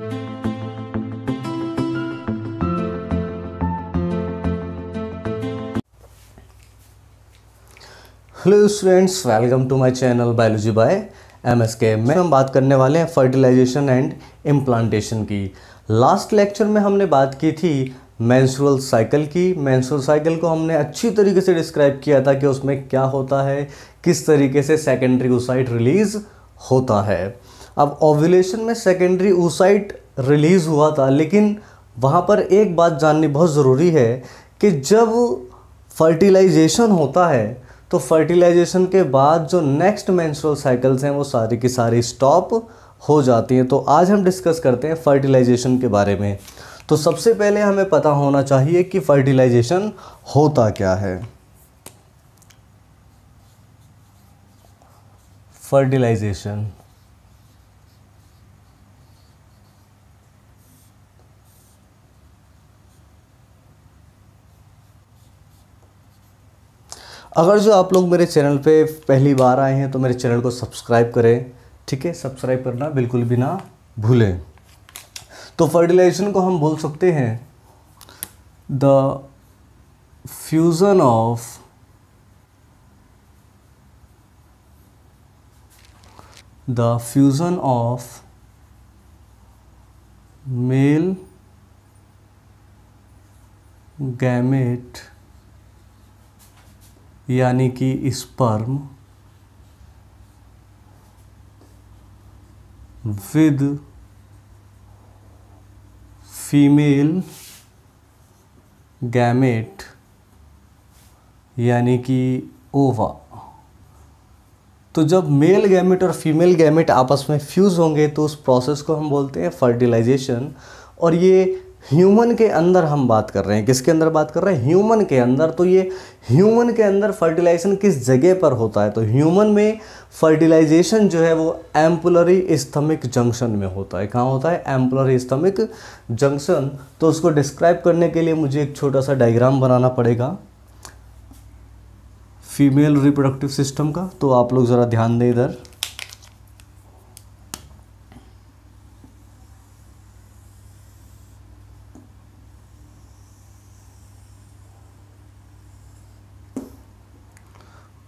Hello students welcome to my channel biology by MSK में हम बात करने वाले हैं फर्टिलाइजेशन एंड इम्प्लांटेशन की लास्ट लेक्चर में हमने बात की थी मैंसुरल साइकिल की मैंसुरल साइकिल को हमने अच्छी तरीके से डिस्क्राइब किया था कि उसमें क्या होता है किस तरीके से सेकेंडरी ओसाइट रिलीज़ होता है अब ओव्यूलेशन में सेकेंडरी ऊसाइट रिलीज़ हुआ था लेकिन वहाँ पर एक बात जाननी बहुत ज़रूरी है कि जब फर्टिलाइजेशन होता है तो फर्टिलाइजेशन के बाद जो नेक्स्ट मैंसुरल साइकिल्स हैं वो सारी की सारी स्टॉप हो जाती हैं तो आज हम डिस्कस करते हैं फर्टिलाइजेशन के बारे में तो सबसे पहले हमें पता होना चाहिए कि फर्टिलाइजेशन होता क्या है फर्टिलाइजेशन अगर जो आप लोग मेरे चैनल पे पहली बार आए हैं तो मेरे चैनल को सब्सक्राइब करें ठीक है सब्सक्राइब करना बिल्कुल भी ना भूलें तो फर्टिलाइजेशन को हम बोल सकते हैं the fusion of the fusion of male gamete यानी कि स्पर्म विद फीमेल गैमेट यानी कि ओवा तो जब मेल गैमेट और फीमेल गैमेट आपस में फ्यूज़ होंगे तो उस प्रोसेस को हम बोलते हैं फर्टिलाइजेशन और ये ह्यूमन के अंदर हम बात कर रहे हैं किसके अंदर बात कर रहे हैं ह्यूमन के अंदर तो ये ह्यूमन के अंदर फर्टिलाइजेशन किस जगह पर होता है तो ह्यूमन में फर्टिलाइजेशन जो है वो एम्पुलरी स्थमिक जंक्शन में होता है कहाँ होता है एम्पुलरी स्थमिक जंक्शन तो उसको डिस्क्राइब करने के लिए मुझे एक छोटा सा डायग्राम बनाना पड़ेगा फीमेल रिप्रोडक्टिव सिस्टम का तो आप लोग ज़रा ध्यान दें इधर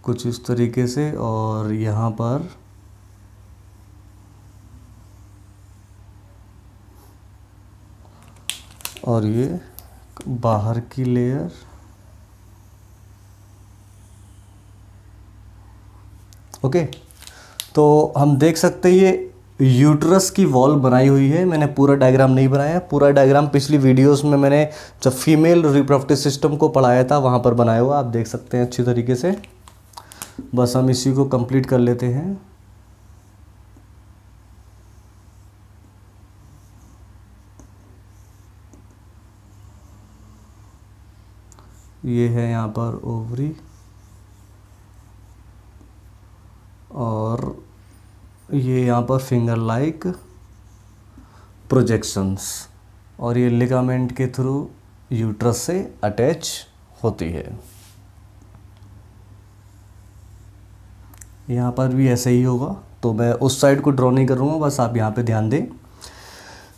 कुछ इस तरीके से और यहाँ पर और ये बाहर की लेयर ओके तो हम देख सकते हैं ये यूट्रस की वॉल बनाई हुई है मैंने पूरा डायग्राम नहीं बनाया पूरा डायग्राम पिछली वीडियोस में मैंने जब फीमेल रिप्रोडक्टिव सिस्टम को पढ़ाया था वहाँ पर बनाया हुआ आप देख सकते हैं अच्छी तरीके से बस हम इसी को कंप्लीट कर लेते हैं ये है यहाँ पर ओवरी और ये यहाँ पर फिंगर लाइक प्रोजेक्शंस और ये लिगामेंट के थ्रू यूट्रस से अटैच होती है यहाँ पर भी ऐसे ही होगा तो मैं उस साइड को ड्रॉ नहीं करूँगा बस आप यहाँ पे ध्यान दें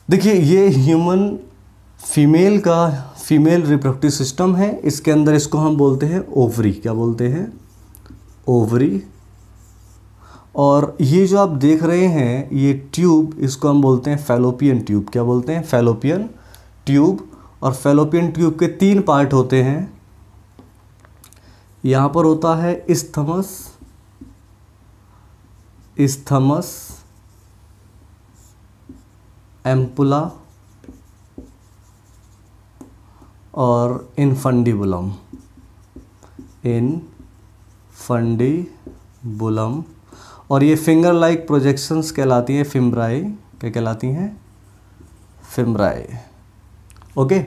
देखिए ये ह्यूमन फीमेल का फीमेल रिप्रोडक्टिव सिस्टम है इसके अंदर इसको हम बोलते हैं ओवरी क्या बोलते हैं ओवरी और ये जो आप देख रहे हैं ये ट्यूब इसको हम बोलते हैं फेलोपियन ट्यूब क्या बोलते हैं फेलोपियन ट्यूब और फेलोपियन ट्यूब के तीन पार्ट होते हैं यहाँ पर होता है इस्थमस इस्थमस एम्पुला और इनफंडिबुलम इन बुलम और ये फिंगर लाइक प्रोजेक्शंस कहलाती हैं फिम्ब्राई क्या कहलाती हैं फिम्ब्राई ओके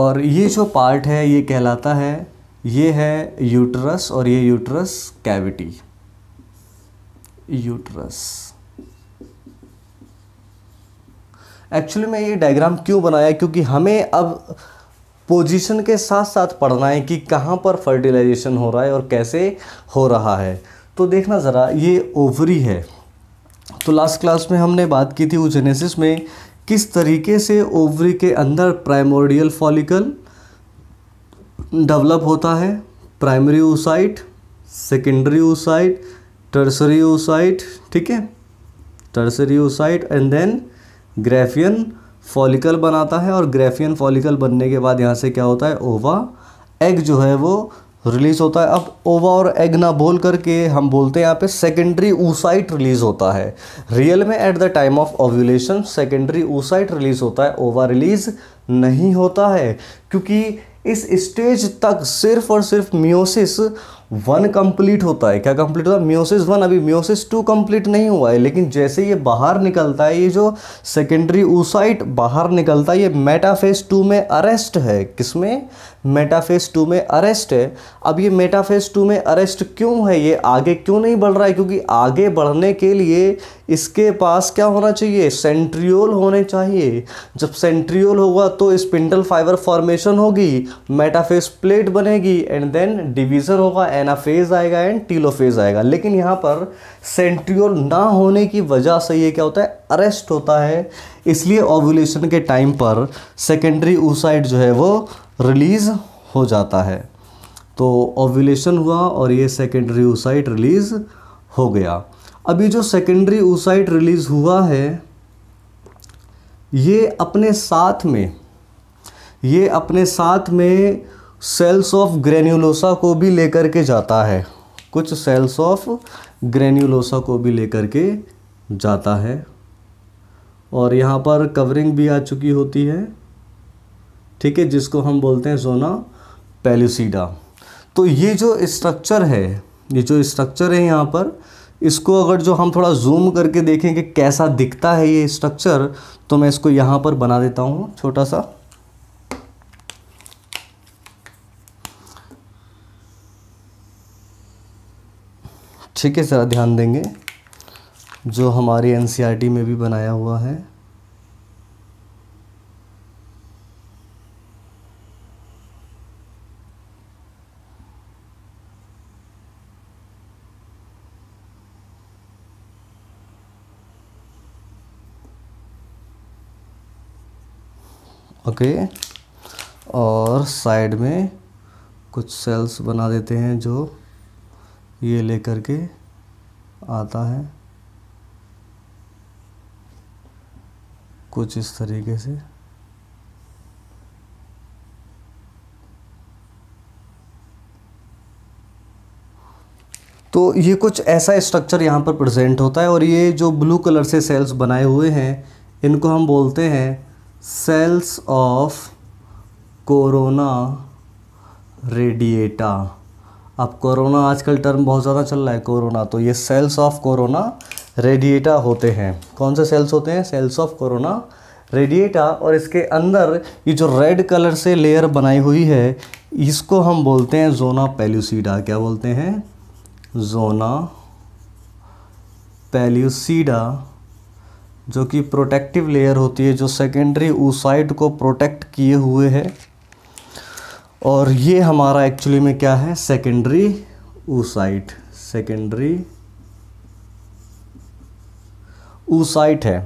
और ये जो पार्ट है ये कहलाता है ये है यूट्रस और ये यूट्रस कैविटी यूट्रस एक्चुअली मैं ये डायग्राम क्यों बनाया क्योंकि हमें अब पोजीशन के साथ साथ पढ़ना है कि कहाँ पर फर्टिलाइजेशन हो रहा है और कैसे हो रहा है तो देखना ज़रा ये ओवरी है तो लास्ट क्लास में हमने बात की थी उजेनेसिस में किस तरीके से ओवरी के अंदर प्राइमोडियल फॉलिकल डेवलप होता है primary oocyte secondary oocyte tertiary oocyte ठीक है tertiary oocyte and then Graafian follicle बनाता है और ग्रेफियन फॉलिकल बनने के बाद यहाँ से क्या होता है ओवा एग जो है वो रिलीज़ होता है अब ओवा और एग ना बोल करके हम बोलते हैं यहाँ पे सेकेंडरी ऊसाइट रिलीज़ होता है रियल में at the time of ovulation secondary oocyte release होता है ओवा रिलीज़ नहीं होता है क्योंकि इस स्टेज तक सिर्फ और सिर्फ मियोसिस वन कंप्लीट होता है क्या कंप्लीट होता है म्योसिस वन अभी म्योसिस टू कंप्लीट नहीं हुआ है लेकिन जैसे ये बाहर निकलता है ये जो सेकेंडरी ऊसाइट बाहर निकलता है ये मेटाफेस टू में अरेस्ट है किसमें मेटाफेस टू में अरेस्ट है अब ये मेटाफेस टू में अरेस्ट क्यों है ये आगे क्यों नहीं बढ़ रहा है क्योंकि आगे बढ़ने के लिए इसके पास क्या होना चाहिए सेंट्रियोल होने चाहिए जब सेंट्रियोल होगा तो स्पिंडल फाइबर फॉर्मेशन होगी मेटाफेस प्लेट बनेगी एंड देन डिवीज़न होगा एनाफेज आएगा एंड टीलोफेज आएगा लेकिन यहाँ पर सेंट्रियोल ना होने की वजह से ये क्या होता है अरेस्ट होता है इसलिए ओव्यूलेशन के टाइम पर सेकेंडरी ऊसाइड जो है वो रिलीज़ हो जाता है तो ओव्यूलेशन हुआ और ये सेकेंडरी ऊसाइट रिलीज़ हो गया अभी जो सेकेंडरी ऊसाइट रिलीज़ हुआ है ये अपने साथ में ये अपने साथ में सेल्स ऑफ ग्रेन्यूलोसा को भी लेकर के जाता है कुछ सेल्स ऑफ ग्रेन्यूलोसा को भी लेकर के जाता है और यहाँ पर कवरिंग भी आ चुकी होती है ठीक है जिसको हम बोलते हैं जोना पेलुसिडा तो ये जो स्ट्रक्चर है ये जो स्ट्रक्चर है यहाँ पर इसको अगर जो हम थोड़ा जूम करके देखें कि कैसा दिखता है ये स्ट्रक्चर तो मैं इसको यहाँ पर बना देता हूँ छोटा सा ठीक है सर ध्यान देंगे जो हमारी एन e में भी बनाया हुआ है ओके और साइड में कुछ सेल्स बना देते हैं जो ये लेकर के आता है कुछ इस तरीके से तो ये कुछ ऐसा स्ट्रक्चर यहाँ पर प्रेजेंट होता है और ये जो ब्लू कलर से सेल्स बनाए हुए हैं इनको हम बोलते हैं सेल्स ऑफ कोरोना रेडिएटा अब कोरोना आजकल टर्म बहुत ज़्यादा चल रहा है कोरोना तो ये सेल्स ऑफ कोरोना रेडिएटा होते हैं कौन से सेल्स होते हैं सेल्स ऑफ कोरोना रेडिएटा और इसके अंदर ये जो रेड कलर से लेयर बनाई हुई है इसको हम बोलते हैं जोना पेल्यूसीडा क्या बोलते हैं जोना पेल्यूसीडा जो कि प्रोटेक्टिव लेयर होती है जो सेकेंडरी ऊसाइड को प्रोटेक्ट किए हुए है और ये हमारा एक्चुअली में क्या है सेकेंडरी ऊसाइट सेकेंडरी ऊसाइट है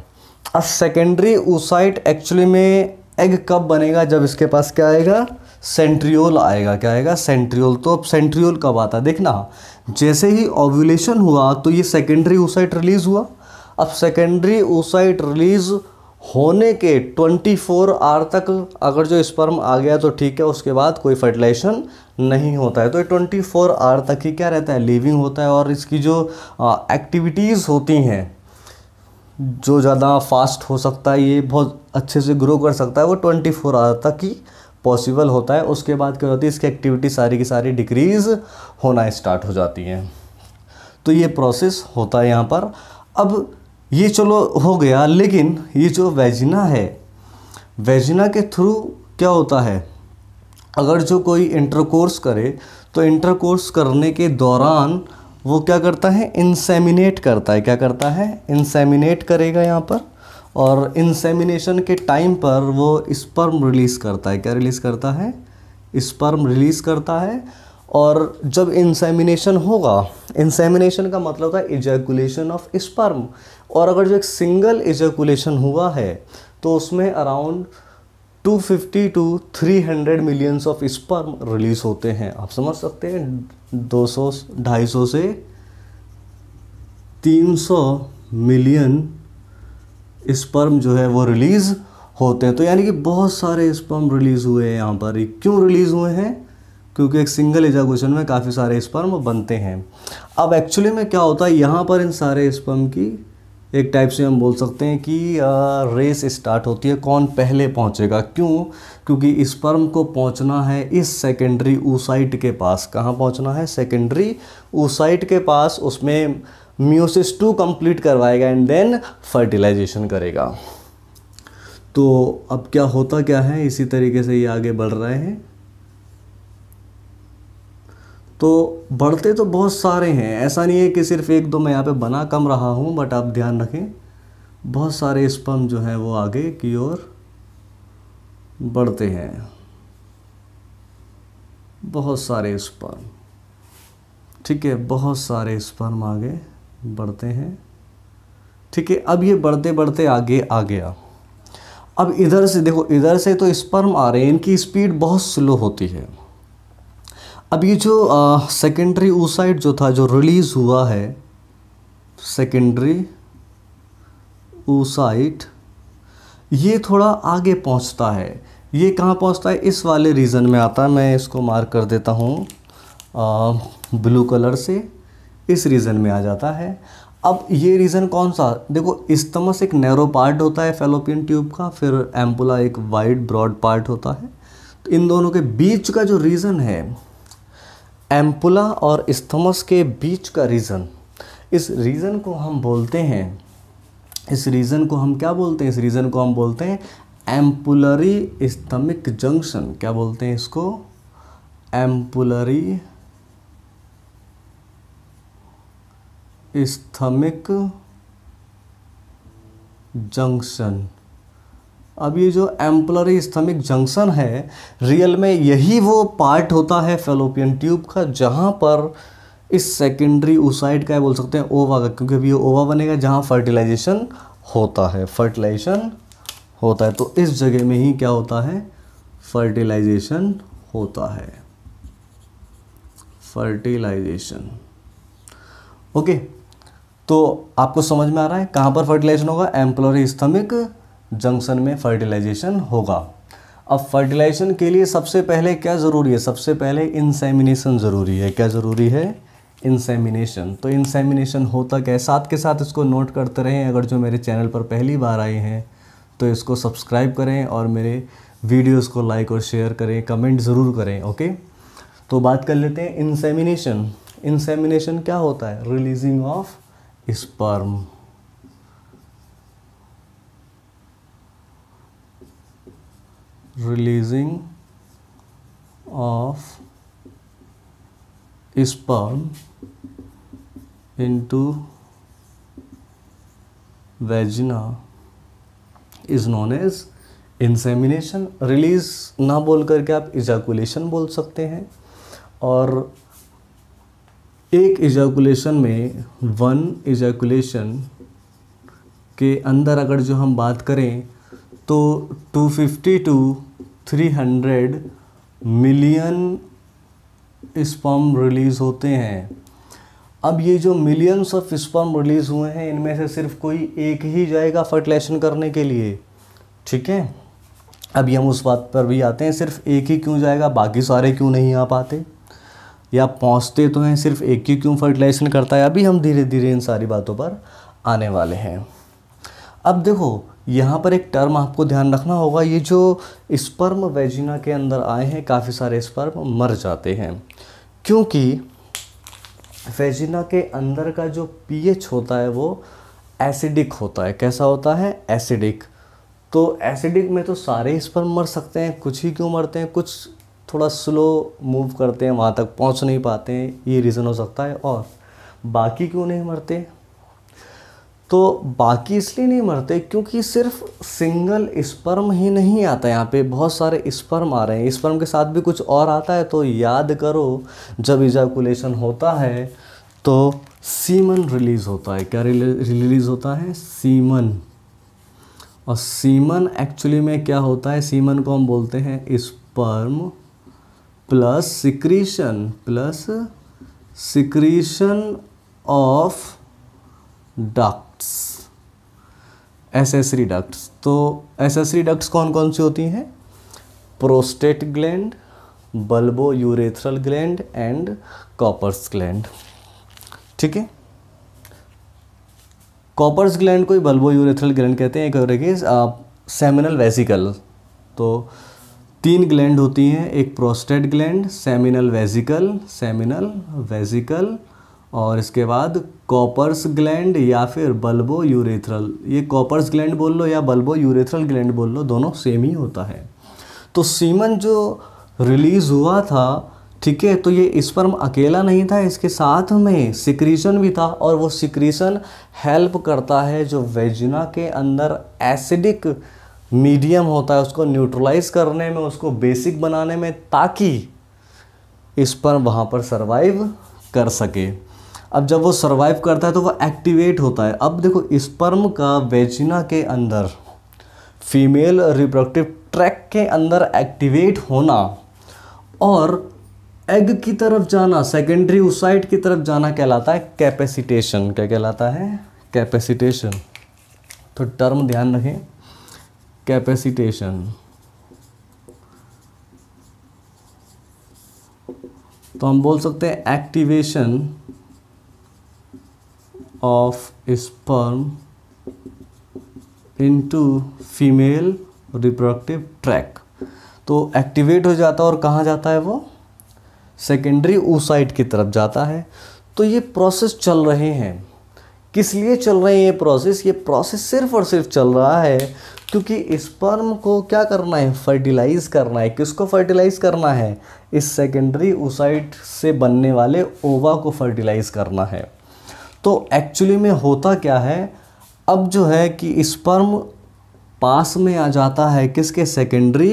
अब सेकेंडरी ऊसाइट एक्चुअली में एग कब बनेगा जब इसके पास क्या आएगा सेंट्रियोल आएगा क्या आएगा सेंट्रियोल तो अब सेंट्रियोल कब आता है देखना जैसे ही ओव्यूलेशन हुआ तो ये सेकेंडरी ऊसाइट रिलीज़ हुआ अब सेकेंडरी ओसाइट रिलीज़ होने के 24 आर तक अगर जो स्पर्म आ गया तो ठीक है उसके बाद कोई फर्टिलाइजेशन नहीं होता है तो ये फोर आर तक ही क्या रहता है लिविंग होता है और इसकी जो एक्टिविटीज़ होती हैं जो ज़्यादा फास्ट हो सकता है ये बहुत अच्छे से ग्रो कर सकता है वो 24 आवर तक ही पॉसिबल होता है उसके बाद क्या होती है इसकी एक्टिविटी सारी की सारी डिक्रीज़ होना इस्टार्ट हो जाती हैं तो ये प्रोसेस होता है यहाँ पर अब ये चलो हो गया लेकिन ये जो वेजिना है वेजिना के थ्रू क्या होता है अगर जो कोई इंटरकोर्स करे तो इंटरकोर्स करने के दौरान वो क्या करता है इंसेमिनेट करता है क्या करता है इंसेमिनेट करेगा यहाँ पर और इंसेमिनेशन के टाइम पर वो स्पर्म रिलीज़ करता है क्या रिलीज़ करता है स्पर्म रिलीज़ करता है और जब इंसेमिनेशन होगा इंसेमिनेशन का मतलब था इजैकुलेशन ऑफ स्पर्म और अगर जो एक सिंगल इजकुलेशन हुआ है तो उसमें around 250 to 300 millions of sperm release होते हैं आप समझ सकते हैं 200 250 से 300 मिलियन स्पर्म जो है वो रिलीज़ होते हैं तो यानी कि बहुत सारे स्पर्म रिलीज़ हुए हैं यहाँ पर क्यों रिलीज़ हुए हैं क्योंकि एक सिंगल एजाकुशन में काफ़ी सारे स्पर्म बनते हैं अब एक्चुअली में क्या होता है यहाँ पर इन सारे स्पर्म की एक टाइप से हम बोल सकते हैं कि आ, रेस स्टार्ट होती है कौन पहले पहुंचेगा क्यों क्योंकि स्पर्म को पहुंचना है इस सेकेंडरी ऊसाइट के पास कहाँ पहुंचना है सेकेंडरी ऊसाइट के पास उसमें म्यूसिस टू कंप्लीट करवाएगा एंड देन फर्टिलाइजेशन करेगा तो अब क्या होता क्या है इसी तरीके से ये आगे बढ़ रहे हैं तो बढ़ते तो बहुत सारे हैं ऐसा नहीं है कि सिर्फ एक दो मैं यहाँ पे बना कम रहा हूँ बट आप ध्यान रखें बहुत सारे स्पम जो हैं वो आगे की ओर बढ़ते हैं बहुत सारे स्पर्म ठीक है बहुत सारे स्पर्म आगे बढ़ते हैं ठीक है अब ये बढ़ते बढ़ते आगे आ गया अब इधर से देखो इधर से तो स्पर्म आ रहे हैं इनकी स्पीड बहुत स्लो होती है अब ये जो सेकेंडरी ऊसाइड जो था जो रिलीज़ हुआ है सेकेंडरी ऊसाइट ये थोड़ा आगे पहुंचता है ये कहाँ पहुंचता है इस वाले रीज़न में आता है मैं इसको मार्क कर देता हूँ ब्लू कलर से इस रीज़न में आ जाता है अब ये रीज़न कौन सा देखो इस्तमस एक नैरो पार्ट होता है फेलोपियन ट्यूब का फिर एम्पुला एक वाइड ब्रॉड पार्ट होता है तो इन दोनों के बीच का जो रीज़न है एम्पुला और स्थमस के बीच का रीज़न इस रीज़न को हम बोलते हैं इस रीज़न को हम क्या बोलते हैं इस रीज़न को हम बोलते हैं एम्पुलरी स्थमिक जंक्शन क्या बोलते हैं इसको एम्पुलरी स्थमिक जंक्शन अब ये जो एम्पलरी स्थमिक जंक्शन है रियल में यही वो पार्ट होता है फेलोपियन ट्यूब का जहाँ पर इस सेकेंडरी उसाइड का बोल सकते हैं ओवा का क्योंकि अभी ये ओवा बनेगा जहाँ फर्टिलाइजेशन होता है फर्टिलाइजेशन होता है तो इस जगह में ही क्या होता है फर्टिलाइजेशन होता है फर्टिलाइजेशन ओके तो आपको समझ में आ रहा है कहाँ पर फर्टिलाइजेशन होगा एम्प्लोरी स्थमिक जंक्शन में फर्टिलाइजेशन होगा अब फर्टिलाइजेशन के लिए सबसे पहले क्या ज़रूरी है सबसे पहले इंसेमिनेशन ज़रूरी है क्या ज़रूरी है इंसेमिनेशन तो इंसेमिनेशन होता क्या है साथ के साथ इसको नोट करते रहें अगर जो मेरे चैनल पर पहली बार आए हैं तो इसको सब्सक्राइब करें और मेरे वीडियोस को लाइक और शेयर करें कमेंट ज़रूर करें ओके तो बात कर लेते हैं इंसेमिनेशन इंसेमिनेशन क्या होता है releasing of sperm releasing of sperm into vagina is known as insemination release ना बोल करके आप इजाकुलेशन बोल सकते हैं और एक इजाकुलेशन में वन इजाकुलेशन के अंदर अगर जो हम बात करें तो 250 टू 300 मिलियन स्पर्म रिलीज़ होते हैं अब ये जो मिलियंस ऑफ स्पर्म रिलीज़ हुए हैं इनमें से सिर्फ कोई एक ही जाएगा फर्टिलाइजेशन करने के लिए ठीक है अभी हम उस बात पर भी आते हैं सिर्फ एक ही क्यों जाएगा बाकी सारे क्यों नहीं आ पाते या पहुंचते तो हैं सिर्फ एक ही क्यों फर्टिलाइजेशन करता है अभी हम धीरे धीरे इन सारी बातों पर आने वाले हैं अब देखो यहाँ पर एक टर्म आपको ध्यान रखना होगा ये जो स्पर्म वेजिना के अंदर आए हैं काफ़ी सारे स्पर्म मर जाते हैं क्योंकि वेजिना के अंदर का जो पीएच होता है वो एसिडिक होता है कैसा होता है एसिडिक तो एसिडिक में तो सारे स्पर्म मर सकते हैं कुछ ही क्यों मरते हैं कुछ थोड़ा स्लो मूव करते हैं वहाँ तक पहुँच नहीं पाते हैं ये रीज़न हो सकता है और बाकी क्यों नहीं मरते तो बाकी इसलिए नहीं मरते क्योंकि सिर्फ सिंगल स्पर्म ही नहीं आता यहाँ पे बहुत सारे स्पर्म आ रहे हैं स्पर्म के साथ भी कुछ और आता है तो याद करो जब इजाकुलेशन होता है तो सीमन रिलीज़ होता है क्या रिलीज़ होता है सीमन और सीमन एक्चुअली में क्या होता है सीमन को हम बोलते हैं sperm plus secretion plus secretion of duct ducts accessory ducts तो एसेसरी डक्ट्स कौन कौन सी होती हैं prostate gland bulbourethral gland and Cowper's gland ठीक है कॉपर्स ग्लैंड को बल्बो यूरेथ्रल ग्लैंड कहते हैं एक और एक सेमिनल वेसिकल तो तीन ग्लैंड होती हैं एक prostate gland seminal vesicle seminal vesicle और इसके बाद कॉपर्स ग्लैंड या फिर बल्बो यूरेथ्रल ये कॉपर्स ग्लैंड बोल लो या बल्बो यूरेथ्रल ग्लैंड बोल लो दोनों सेम ही होता है तो सीमन जो रिलीज़ हुआ था ठीक है तो ये स्पर्म अकेला नहीं था इसके साथ में सिक्रीशन भी था और वो सिक्रीशन हेल्प करता है जो वेजिना के अंदर एसिडिक मीडियम होता है उसको न्यूट्रलाइज करने में उसको बेसिक बनाने में ताकि स्पर्म वहाँ पर सर्वाइव कर सके अब जब वो सर्वाइव करता है तो वो एक्टिवेट होता है अब देखो स्पर्म का वेजिना के अंदर फीमेल रिप्रोडक्टिव ट्रैक के अंदर एक्टिवेट होना और एग की तरफ जाना सेकेंडरी उसाइड की तरफ जाना कहलाता है कैपेसिटेशन क्या कहलाता है कैपेसिटेशन तो टर्म ध्यान रखें कैपेसिटेशन तो हम बोल सकते हैं activation of sperm into female reproductive tract तो एक्टिवेट हो जाता है और कहाँ जाता है वो सेकेंडरी ओसाइट की तरफ जाता है तो ये प्रोसेस चल रहे हैं किस लिए चल रहे हैं ये प्रोसेस ये प्रोसेस सिर्फ और सिर्फ चल रहा है क्योंकि स्पर्म को क्या करना है फर्टिलाइज करना है किसको फर्टिलाइज करना है इस सेकेंडरी ओसाइट से बनने वाले ओवा को फर्टिलाइज करना है तो एक्चुअली में होता क्या है अब जो है कि स्पर्म पास में आ जाता है किसके सेकेंडरी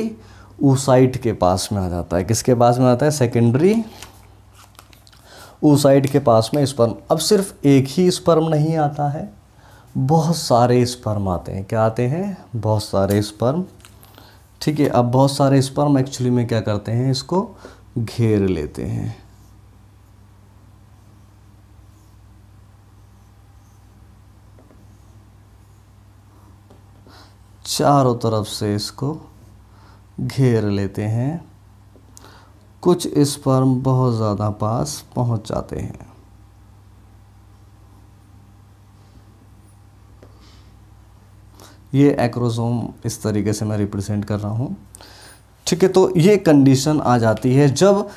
ऊसाइट के पास में आ जाता है किसके पास में आता है सेकेंडरी ऊसाइट के पास में स्पर्म अब सिर्फ एक ही स्पर्म नहीं आता है बहुत सारे स्पर्म आते हैं क्या आते हैं बहुत सारे स्पर्म ठीक है अब बहुत सारे स्पर्म एक्चुअली में क्या करते हैं इसको घेर लेते हैं चारों तरफ से इसको घेर लेते हैं कुछ स्पर्म बहुत ज़्यादा पास पहुंच जाते हैं ये एक्रोसोम इस तरीके से मैं रिप्रेजेंट कर रहा हूँ ठीक है तो ये कंडीशन आ जाती है जब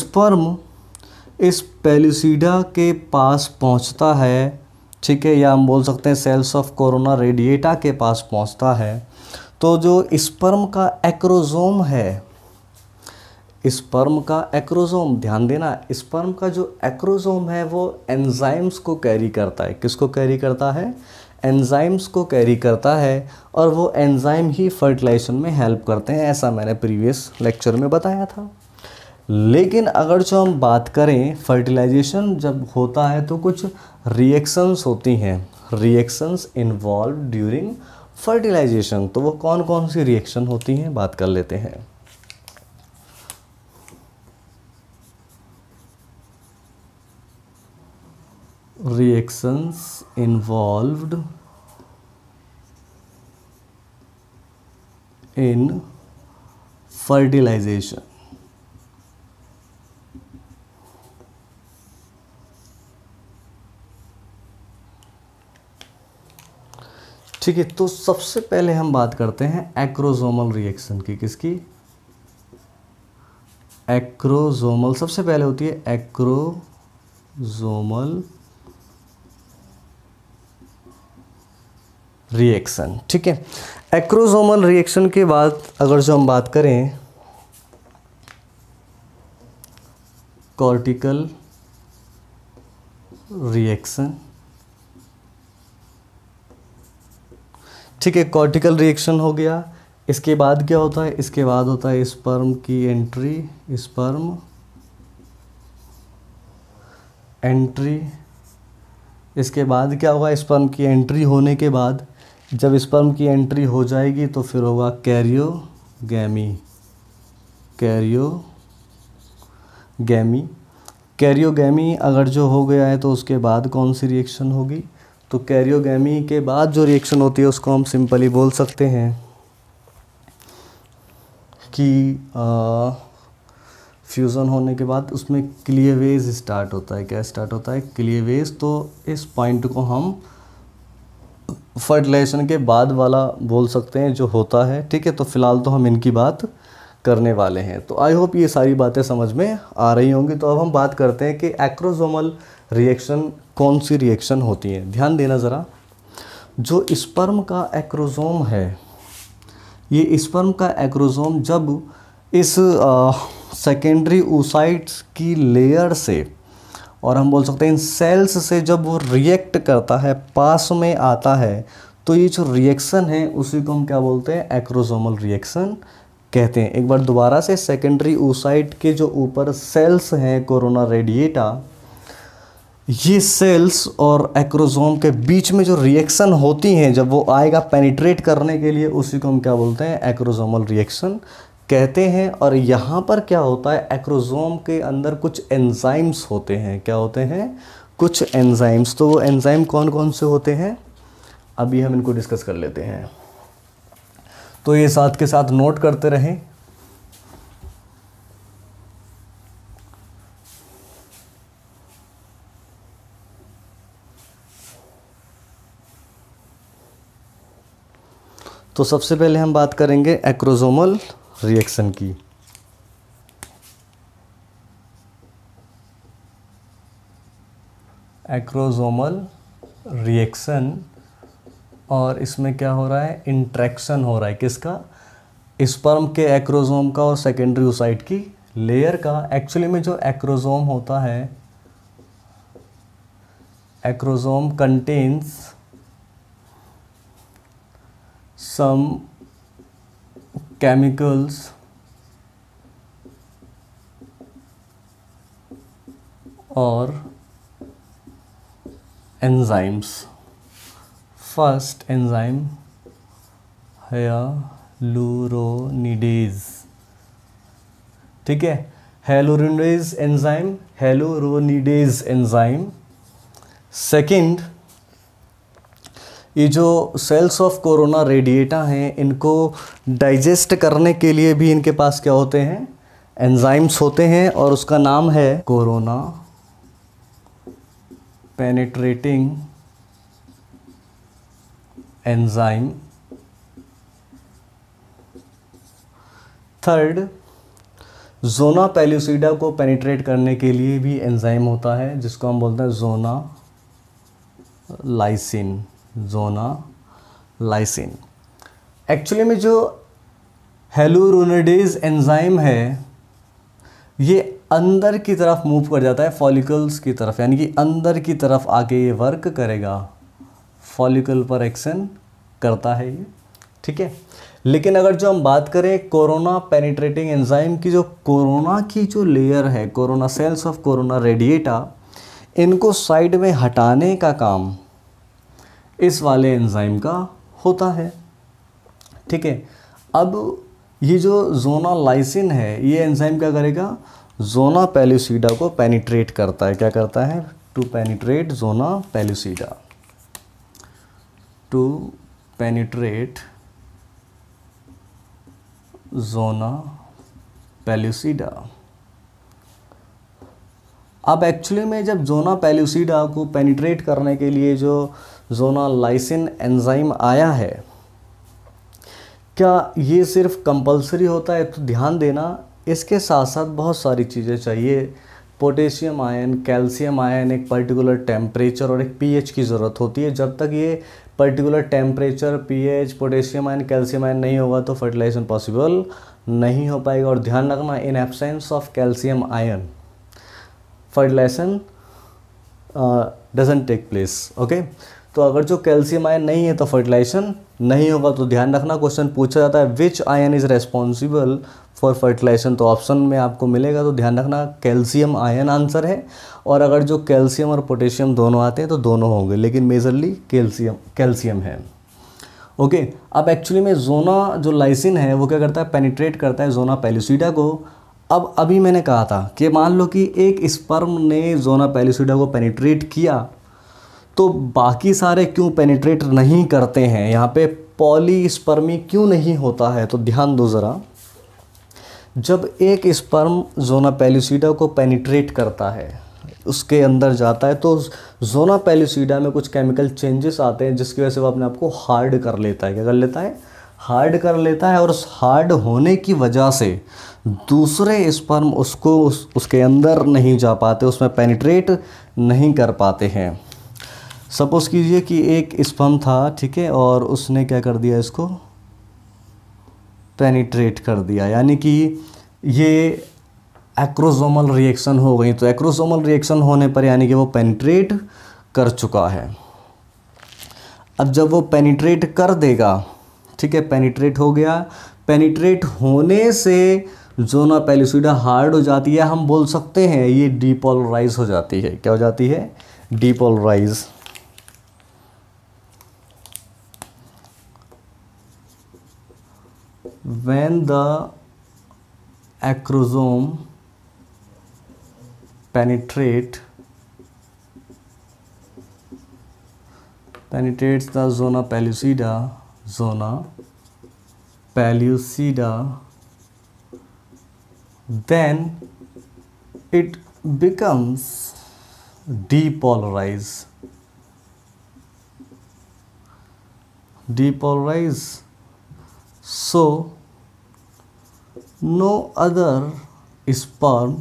स्पर्म इस पेलिसिडा के पास पहुँचता है ठीक है या हम बोल सकते हैं सेल्स ऑफ कोरोना रेडिएटा के पास पहुंचता है तो जो स्पर्म का एक्रोजोम है स्पर्म का एक्रोजोम ध्यान देना स्पर्म का जो एक्रोजोम है वो एंजाइम्स को कैरी करता है किसको कैरी करता है एंजाइम्स को कैरी करता है और वो एंजाइम ही फर्टिलाइजेशन में हेल्प करते हैं ऐसा मैंने प्रीवियस लेक्चर में बताया था लेकिन अगर जो हम बात करें फर्टिलाइजेशन जब होता है तो कुछ रिएक्शंस होती हैं रिएक्शंस इन्वॉल्व ड्यूरिंग फर्टिलाइजेशन तो वो कौन कौन सी रिएक्शन होती हैं बात कर लेते हैं रिएक्शंस इन्वॉल्व इन फर्टिलाइजेशन ठीक है तो सबसे पहले हम बात करते हैं एक्रोजोमल रिएक्शन की किसकी एक्रोजोमल सबसे पहले होती है एक्रोजोमल रिएक्शन ठीक है एक्रोजोमल रिएक्शन के बाद अगर जो हम बात करें कॉर्टिकल रिएक्शन ठीक है कॉर्टिकल रिएक्शन हो गया इसके बाद क्या होता है इसके बाद होता है स्पर्म की एंट्री स्पर्म एंट्री इसके बाद क्या होगा स्पर्म की एंट्री होने के बाद जब स्पर्म की एंट्री हो जाएगी तो फिर होगा कैरियो गैमी कैरियो गैमी गैमी अगर जो हो गया है तो उसके बाद कौन सी रिएक्शन होगी तो कैरियोगी के बाद जो रिएक्शन होती है उसको हम सिंपली बोल सकते हैं कि फ्यूज़न होने के बाद उसमें क्लियवेज स्टार्ट होता है क्या स्टार्ट होता है क्लियवेज तो इस पॉइंट को हम फर्टिलाइजेशन के बाद वाला बोल सकते हैं जो होता है ठीक है तो फिलहाल तो हम इनकी बात करने वाले हैं तो आई होप ये सारी बातें समझ में आ रही होंगी तो अब हम बात करते हैं कि एक्रोजोमल रिएक्शन कौन सी रिएक्शन होती है ध्यान देना ज़रा जो स्पर्म का एक्रोज़ोम है ये स्पर्म का एक्रोज़ोम जब इस सेकेंडरी ओसाइट्स की लेयर से और हम बोल सकते हैं इन सेल्स से जब वो रिएक्ट करता है पास में आता है तो ये जो रिएक्शन है उसी को हम क्या बोलते हैं एक्रोजोमल रिएक्शन कहते हैं एक बार दोबारा से सेकेंडरी ओसाइट के जो ऊपर सेल्स हैं कोरोना रेडिएटा ये सेल्स और एक्रोजोम के बीच में जो रिएक्शन होती हैं जब वो आएगा पेनिट्रेट करने के लिए उसी को हम क्या बोलते हैं एक्रोजोमल रिएक्शन कहते हैं और यहाँ पर क्या होता है एक्रोजोम के अंदर कुछ एंजाइम्स होते हैं क्या होते हैं कुछ एंजाइम्स तो वो एंजाइम कौन कौन से होते हैं अभी हम इनको डिस्कस कर लेते हैं तो ये साथ के साथ नोट करते रहें तो सबसे पहले हम बात करेंगे एक्रोजोमल रिएक्शन की एक्रोजोमल रिएक्शन और इसमें क्या हो रहा है इंट्रैक्शन हो रहा है किसका स्पर्म के एक्रोजोम का और सेकेंडरी ओसाइट की लेयर का एक्चुअली में जो एक्रोजोम होता है acrosome contains some chemicals or enzymes first enzyme hyaluronidase ठीक है hyaluronidase enzyme hyaluronidase enzyme second ये जो सेल्स ऑफ कोरोना रेडिएटा हैं इनको डाइजेस्ट करने के लिए भी इनके पास क्या होते हैं एंजाइम्स होते हैं और उसका नाम है corona penetrating enzyme third zona pellucida को पेनिट्रेट करने के लिए भी एंजाइम होता है जिसको हम बोलते हैं zona lysin zona lysin actually में जो हेलुरोनिडेज एंजाइम है ये अंदर की तरफ मूव कर जाता है फॉलिकल्स की तरफ यानी कि अंदर की तरफ आके ये वर्क करेगा फॉलिकल पर एक्शन करता है ये ठीक है लेकिन अगर जो हम बात करें कोरोना पेनिट्रेटिंग एंजाइम की जो कोरोना की जो लेयर है corona cells of corona radiata इनको साइड में हटाने का काम इस वाले एंजाइम का होता है ठीक है अब ये जो जोना लाइसिन है ये एंजाइम क्या करेगा जोना पेल्यूसीडा को पेनिट्रेट करता है क्या करता है to penetrate zona pellucida to penetrate zona pellucida अब एक्चुअली में जब जोना पेल्यूसीडा को पेनिट्रेट करने के लिए जो जोनालाइसिन एंजाइम आया है क्या ये सिर्फ कंपलसरी होता है तो ध्यान देना इसके साथ साथ बहुत सारी चीज़ें चाहिए पोटेशियम आयन कैल्शियम आयन एक पर्टिकुलर टेम्परेचर और एक पीएच की ज़रूरत होती है जब तक ये particular temperature pH potassium ion calcium ion नहीं होगा तो फर्टिलाइजेशन पॉसिबल नहीं हो पाएगा और ध्यान रखना in absence of calcium ion fertilization doesn't take place okay तो अगर जो कैल्शियम आयन नहीं है तो फर्टिलाइजेशन नहीं होगा तो ध्यान रखना क्वेश्चन पूछा जाता है which ion is responsible for fertilization तो ऑप्शन में आपको मिलेगा तो ध्यान रखना कैल्शियम आयन आंसर है और अगर जो कैल्शियम और पोटेशियम दोनों आते हैं तो दोनों होंगे लेकिन मेजरली कैल्शियम कैल्शियम है ओके अब एक्चुअली में जोना जो लाइसिन है वो क्या करता है पेनिट्रेट करता है जोना पेलिसिडा को अब अभी मैंने कहा था कि मान लो कि एक स्पर्म ने जोना पेलिसिडा को पेनिट्रेट किया तो बाकी सारे क्यों पेनिट्रेट नहीं करते हैं यहाँ पे पॉली स्पर्मी क्यों नहीं होता है तो ध्यान दो ज़रा जब एक स्पर्म जोना पेल्यूसीडा को पेनिट्रेट करता है उसके अंदर जाता है तो जोना पेल्यूसीडा में कुछ केमिकल चेंजेस आते हैं जिसकी वजह से वो अपने आप को हार्ड कर लेता है क्या कर लेता है हार्ड कर लेता है और उस हार्ड होने की वजह से दूसरे स्पर्म उसको उस, उसके अंदर नहीं जा पाते उसमें पेनिट्रेट नहीं कर पाते हैं सपोज़ कीजिए कि एक स्पम था ठीक है और उसने क्या कर दिया इसको पेनिट्रेट कर दिया यानी कि ये एक्रोसोमल रिएक्शन हो गई तो एक्रोसोमल रिएक्शन होने पर यानी कि वो पेनिट्रेट कर चुका है अब जब वो पेनिट्रेट कर देगा ठीक है पेनिट्रेट हो गया पेनिट्रेट होने से जोना पेलिसुडा हार्ड हो जाती है हम बोल सकते हैं ये डीपोलराइज हो जाती है क्या हो जाती है depolarize when the acrosome penetrate penetrates the zona pellucida zona pellucida then it becomes depolarized depolarize so, no other sperm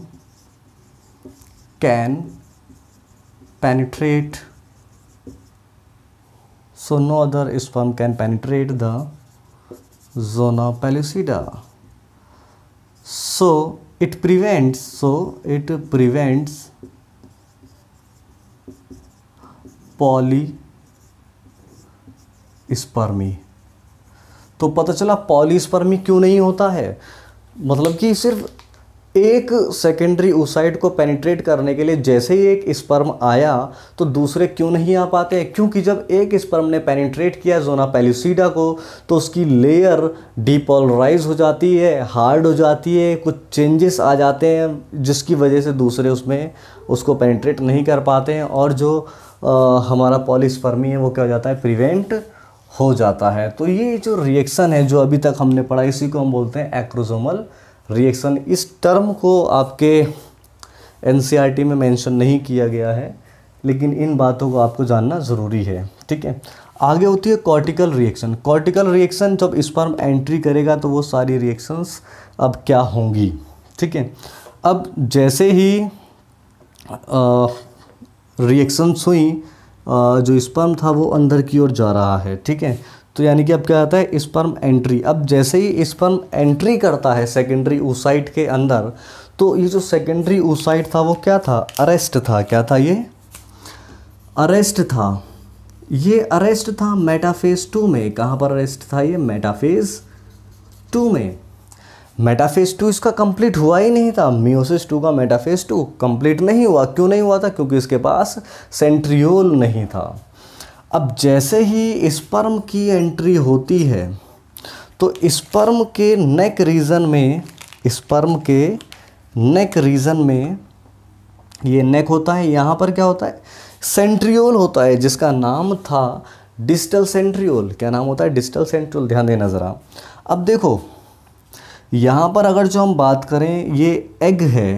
can penetrate so no other sperm can penetrate the zona pellucida so it prevents so it prevents polyspermy तो पता चला polyspermy क्यों नहीं होता है मतलब कि सिर्फ एक सेकेंडरी ओसाइड को पेनिट्रेट करने के लिए जैसे ही एक स्पर्म आया तो दूसरे क्यों नहीं आ पाते हैं क्योंकि जब एक स्पर्म ने पेनिट्रेट किया जोना पेलिसीडा को तो उसकी लेयर डिपोलराइज हो जाती है हार्ड हो जाती है कुछ चेंजेस आ जाते हैं जिसकी वजह से दूसरे उसमें उसको पेनिट्रेट नहीं कर पाते हैं और जो आ, हमारा पॉलीस्पर्मी है वो क्या हो जाता है प्रिवेंट हो जाता है तो ये जो रिएक्शन है जो अभी तक हमने पढ़ा इसी को हम बोलते हैं एक्रोजोमल रिएक्शन इस टर्म को आपके एन e में मेंशन नहीं किया गया है लेकिन इन बातों को आपको जानना ज़रूरी है ठीक है आगे होती है कॉर्टिकल रिएक्शन कॉर्टिकल रिएक्शन जब स्पर्म एंट्री करेगा तो वो सारी रिएक्शंस अब क्या होंगी ठीक है अब जैसे ही रिएक्शंस हुई जो स्पर्म था वो अंदर की ओर जा रहा है ठीक है तो यानी कि अब क्या आता है स्पर्म एंट्री अब जैसे ही स्पर्म एंट्री करता है सेकेंडरी ओसाइट के अंदर तो ये जो सेकेंडरी ओसाइट था वो क्या था अरेस्ट था क्या था ये अरेस्ट था ये अरेस्ट था मेटाफेज टू में कहाँ पर अरेस्ट था ये मेटाफेज टू में मेटाफेज टू इसका कंप्लीट हुआ ही नहीं था मियोसिस टू का मेटाफेज टू कंप्लीट नहीं हुआ क्यों नहीं हुआ था क्योंकि इसके पास सेंट्रियोल नहीं था अब जैसे ही स्पर्म की एंट्री होती है तो स्पर्म के नेक रीजन में स्पर्म के नेक रीजन में ये नेक होता है यहाँ पर क्या होता है सेंट्रियोल होता है जिसका नाम था डिजिटल सेंट्रियोल क्या नाम होता है डिजिटल सेंट्रियोल ध्यान देना ज़रा अब देखो यहाँ पर अगर जो हम बात करें ये एग है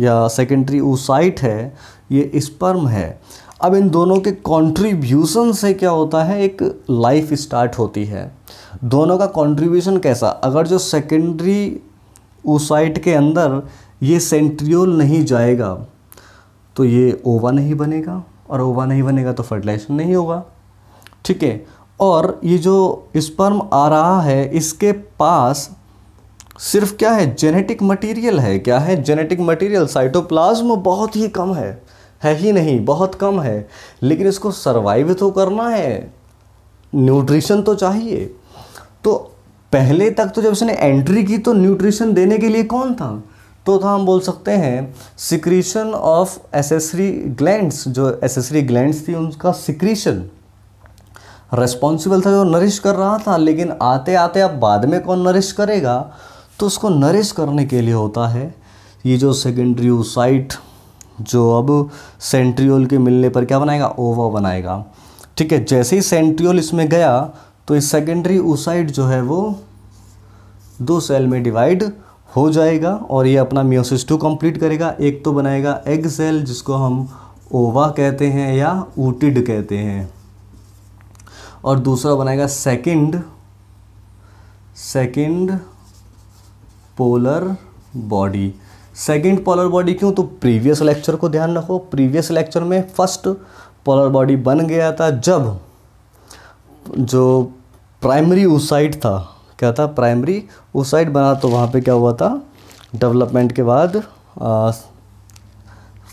या सेकेंडरी ओसाइट है ये स्पर्म है अब इन दोनों के कॉन्ट्रीब्यूशन से क्या होता है एक लाइफ स्टार्ट होती है दोनों का कॉन्ट्रीब्यूशन कैसा अगर जो सेकेंडरी ओसाइट के अंदर ये सेंट्रियोल नहीं जाएगा तो ये ओवा नहीं बनेगा और ओवा नहीं बनेगा तो फर्टिलाइजेशन नहीं होगा ठीक है और ये जो स्पर्म आ रहा है इसके पास सिर्फ क्या है जेनेटिक मटेरियल है क्या है जेनेटिक मटेरियल साइटोप्लाज्म बहुत ही कम है है ही नहीं बहुत कम है लेकिन इसको सरवाइव तो करना है न्यूट्रिशन तो चाहिए तो पहले तक तो जब इसने एंट्री की तो न्यूट्रिशन देने के लिए कौन था तो था हम बोल सकते हैं सिक्रीशन ऑफ एसेसरी ग्लैंड्स जो एसेसरी ग्लैंड्स थी उनका सिक्रीशन रेस्पॉन्सिबल था जो नरिश कर रहा था लेकिन आते आते अब बाद में कौन नरिश करेगा तो उसको नरिश करने के लिए होता है ये जो सेकेंडरी ओसाइट जो अब सेंट्रियोल के मिलने पर क्या बनाएगा ओवा बनाएगा ठीक है जैसे ही सेंट्रियोल इसमें गया तो इस सेकेंडरी ओसाइट जो है वो दो सेल में डिवाइड हो जाएगा और ये अपना म्योसिस टू कंप्लीट करेगा एक तो बनाएगा एग सेल जिसको हम ओवा कहते हैं या ऊटिड कहते हैं और दूसरा बनाएगा second second polar body second polar body क्यों तो प्रीवियस लेक्चर को ध्यान रखो प्रीवियस लेक्चर में फर्स्ट पोलर बॉडी बन गया था जब जो प्राइमरी उसाइड था क्या था प्राइमरी उसाइड बना तो वहाँ पे क्या हुआ था डेवलपमेंट के बाद